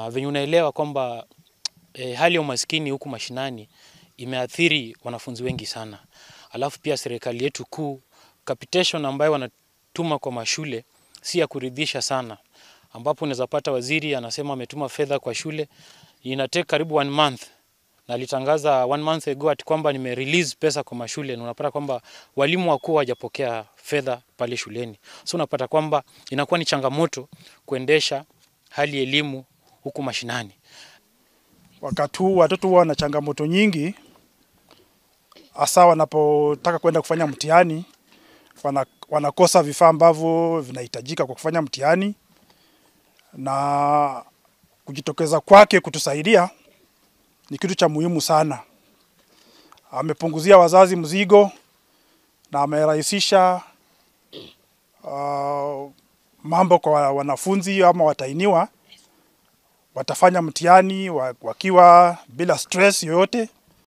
Ah, venye unaelewa kwamba e, hali ya umaskini huku mashinani imeathiri wanafunzi wengi sana, alafu pia serikali yetu kuu capitation ambayo wanatuma kwa mashule si ya kuridhisha sana, ambapo unaweza pata waziri anasema ametuma fedha kwa shule inatake karibu one month na alitangaza one month ago ati kwamba nime release pesa kwa mashule, na unapata kwamba walimu wakuu hawajapokea fedha pale shuleni. So unapata kwamba inakuwa ni changamoto kuendesha hali elimu huku mashinani. Wakati huu watoto huwa na changamoto nyingi, hasa wanapotaka kwenda kufanya mtihani wana, wanakosa vifaa ambavyo vinahitajika kwa kufanya mtihani, na kujitokeza kwake kutusaidia ni kitu cha muhimu sana. Amepunguzia wazazi mzigo na amerahisisha uh, mambo kwa wanafunzi ama watainiwa watafanya mtihani wakiwa bila stress yoyote.